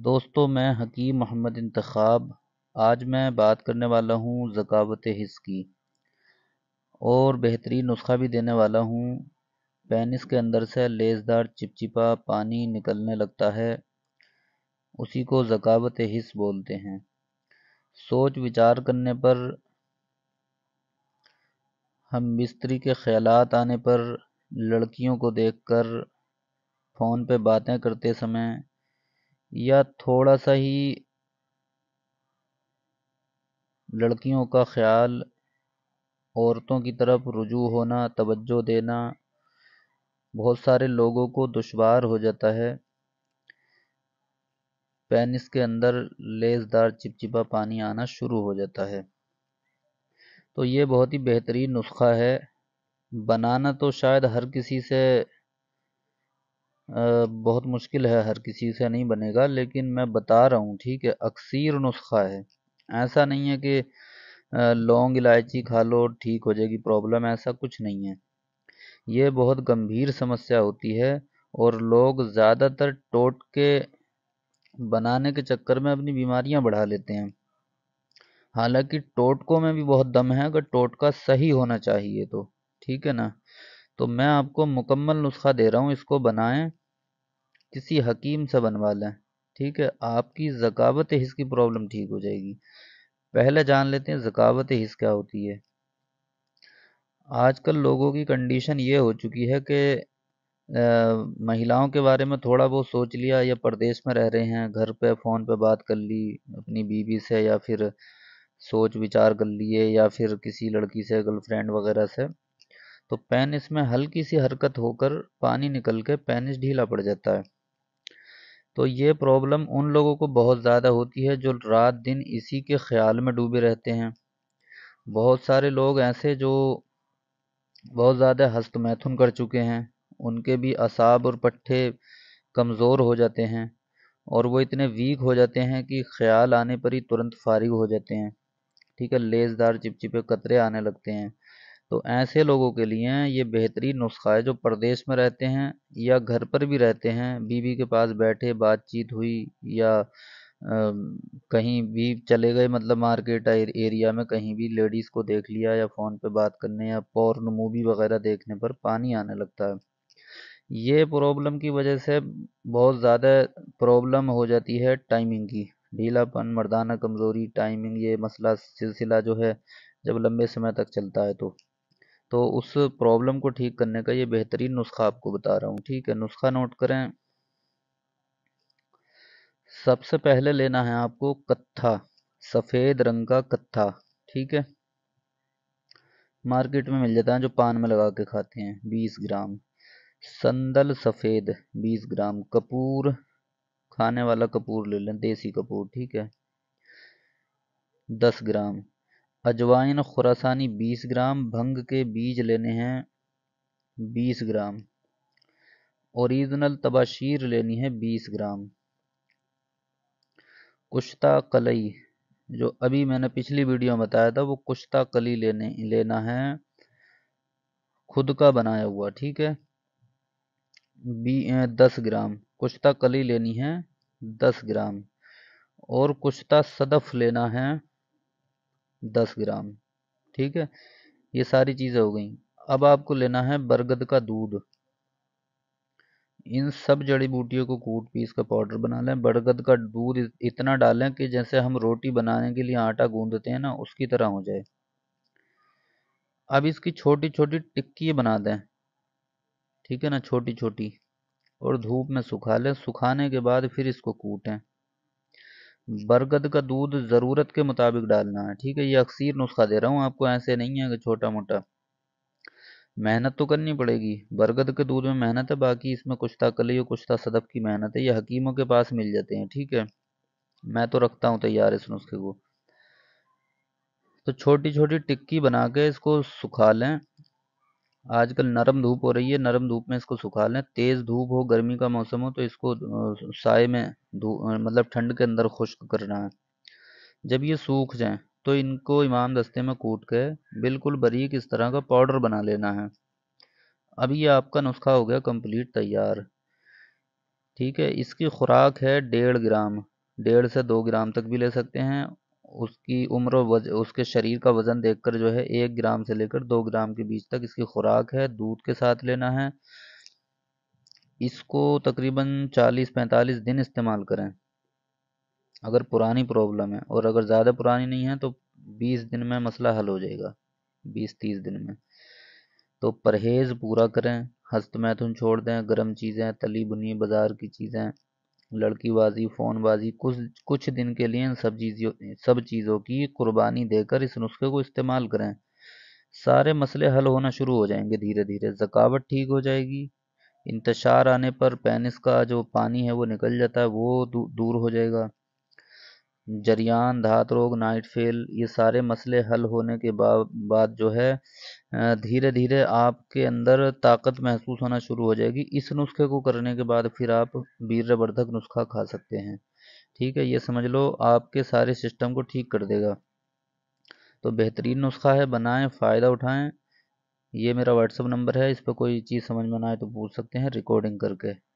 दोस्तों मैं हकीम मोहम्मद इंतखाब आज मैं बात करने वाला हूँ ज़कावत हिस्स की और बेहतरीन नुस्खा भी देने वाला हूँ पेनिस के अंदर से लेसदार चिपचिपा पानी निकलने लगता है उसी को ज़कावत हिस्स बोलते हैं सोच विचार करने पर हम बिस्तरी के ख्याल आने पर लड़कियों को देखकर फ़ोन पे बातें करते समय या थोड़ा सा ही लड़कियों का ख़्याल औरतों की तरफ रुजू होना तवज्जो देना बहुत सारे लोगों को दुश्वार हो जाता है पेनिस के अंदर लेसदार चिपचिपा पानी आना शुरू हो जाता है तो ये बहुत ही बेहतरीन नुस्खा है बनाना तो शायद हर किसी से बहुत मुश्किल है हर किसी से नहीं बनेगा लेकिन मैं बता रहा हूँ ठीक है अक्सर नुस्खा है ऐसा नहीं है कि लौंग इलायची खा लो ठीक हो जाएगी प्रॉब्लम ऐसा कुछ नहीं है ये बहुत गंभीर समस्या होती है और लोग ज़्यादातर टोट के बनाने के चक्कर में अपनी बीमारियां बढ़ा लेते हैं हालांकि टोटकों में भी बहुत दम है अगर टोटका सही होना चाहिए तो ठीक है ना तो मैं आपको मुकम्मल नुस्खा दे रहा हूँ इसको बनाएं किसी हकीम से बनवा लें ठीक है आपकी ज़कावत हिस्स की प्रॉब्लम ठीक हो जाएगी पहले जान लेते हैं ज़कावत हिस्स क्या होती है आजकल लोगों की कंडीशन ये हो चुकी है कि महिलाओं के बारे में थोड़ा बहुत सोच लिया या प्रदेश में रह रहे हैं घर पे फ़ोन पे बात कर ली अपनी बीवी से या फिर सोच विचार कर लिए या फिर किसी लड़की से गर्लफ्रेंड वगैरह से तो पेनिस में हल्की सी हरकत होकर पानी निकल के पेनिस ढीला पड़ जाता है तो ये प्रॉब्लम उन लोगों को बहुत ज़्यादा होती है जो रात दिन इसी के ख्याल में डूबे रहते हैं बहुत सारे लोग ऐसे जो बहुत ज़्यादा हस्त मैथुन कर चुके हैं उनके भी असाब और पट्ठे कमज़ोर हो जाते हैं और वो इतने वीक हो जाते हैं कि ख्याल आने पर ही तुरंत फारिग हो जाते हैं ठीक है लेसदार चिपचिपे कतरे आने लगते हैं तो ऐसे लोगों के लिए ये बेहतरीन नुस्खा है जो प्रदेश में रहते हैं या घर पर भी रहते हैं बीवी के पास बैठे बातचीत हुई या कहीं भी चले गए मतलब मार्केट एरिया में कहीं भी लेडीज़ को देख लिया या फ़ोन पे बात करने या पोर्न मूवी वगैरह देखने पर पानी आने लगता है ये प्रॉब्लम की वजह से बहुत ज़्यादा प्रॉब्लम हो जाती है टाइमिंग की ढीलापन मर्दाना कमज़ोरी टाइमिंग ये मसला सिलसिला जो है जब लंबे समय तक चलता है तो तो उस प्रॉब्लम को ठीक करने का ये बेहतरीन नुस्खा आपको बता रहा हूँ ठीक है नुस्खा नोट करें सबसे पहले लेना है आपको कत्था सफ़ेद रंग का कत्था ठीक है मार्केट में मिल जाता है जो पान में लगा के खाते हैं बीस ग्राम संदल सफ़ेद बीस ग्राम कपूर खाने वाला कपूर ले लें देसी कपूर ठीक है दस ग्राम अजवाइन खुरासानी बीस ग्राम भंग के बीज लेने हैं बीस ग्राम ओरिजिनल तबाशीर लेनी है बीस ग्राम कुश्ता कलई जो अभी मैंने पिछली वीडियो में बताया था वो कुश्ता कली लेने लेना है खुद का बनाया हुआ ठीक है बी दस ग्राम कुश्ता कली लेनी है दस ग्राम और कुश्ता सदफ लेना है दस ग्राम ठीक है ये सारी चीज़ें हो गई अब आपको लेना है बरगद का दूध इन सब जड़ी बूटियों को कूट पीस का पाउडर बना लें बरगद का दूध इतना डालें कि जैसे हम रोटी बनाने के लिए आटा गूंदते हैं ना उसकी तरह हो जाए अब इसकी छोटी छोटी टिक्की बना दें ठीक है ना छोटी छोटी और धूप में सुखा लें सुखाने के बाद फिर इसको कूटें बरगद का दूध ज़रूरत के मुताबिक डालना है ठीक है ये अक्सर नुस्खा दे रहा हूँ आपको ऐसे नहीं है कि छोटा मोटा मेहनत तो करनी पड़ेगी बरगद के दूध में मेहनत है बाकी इसमें कुछ था कली और कुछ था सदफ की मेहनत है ये हकीमों के पास मिल जाते हैं ठीक है मैं तो रखता हूँ तैयार इस नुस्खे को तो छोटी छोटी टिक्की बना के इसको सुखा लें आजकल नरम धूप हो रही है नरम धूप में इसको सुखा लें तेज़ धूप हो गर्मी का मौसम हो तो इसको साय में मतलब ठंड के अंदर खुश्क करना है जब ये सूख जाए तो इनको इमाम दस्ते में कूट के बिल्कुल बरीक इस तरह का पाउडर बना लेना है अब ये आपका नुस्खा हो गया कंप्लीट तैयार ठीक है इसकी खुराक है डेढ़ ग्राम डेढ़ से दो ग्राम तक भी ले सकते हैं उसकी उम्र उसके शरीर का वज़न देखकर जो है एक ग्राम से लेकर दो ग्राम के बीच तक इसकी खुराक है दूध के साथ लेना है इसको तकरीबन 40-45 दिन इस्तेमाल करें अगर पुरानी प्रॉब्लम है और अगर ज़्यादा पुरानी नहीं है तो 20 दिन में मसला हल हो जाएगा 20-30 दिन में तो परहेज़ पूरा करें हस्त मैथुन छोड़ दें गर्म चीज़ें तली बुनी बाज़ार की चीज़ें लड़कीबाजी फ़ोनबाजी कुछ कुछ दिन के लिए इन सब चीज़ों सब चीज़ों की कुर्बानी देकर इस नुस्खे को इस्तेमाल करें सारे मसले हल होना शुरू हो जाएंगे धीरे धीरे जकावट ठीक हो जाएगी इंतशार आने पर पेनिस का जो पानी है वो निकल जाता है वो दूर हो जाएगा जरियान धात रोग नाइट फेल ये सारे मसले हल होने के बाद जो है धीरे धीरे आपके अंदर ताकत महसूस होना शुरू हो जाएगी इस नुस्खे को करने के बाद फिर आप वीरवर्धक नुस्खा खा सकते हैं ठीक है ये समझ लो आपके सारे सिस्टम को ठीक कर देगा तो बेहतरीन नुस्खा है बनाएं फ़ायदा उठाएं ये मेरा व्हाट्सअप नंबर है इस पर कोई चीज़ समझ में ना आए तो पूछ सकते हैं रिकॉर्डिंग करके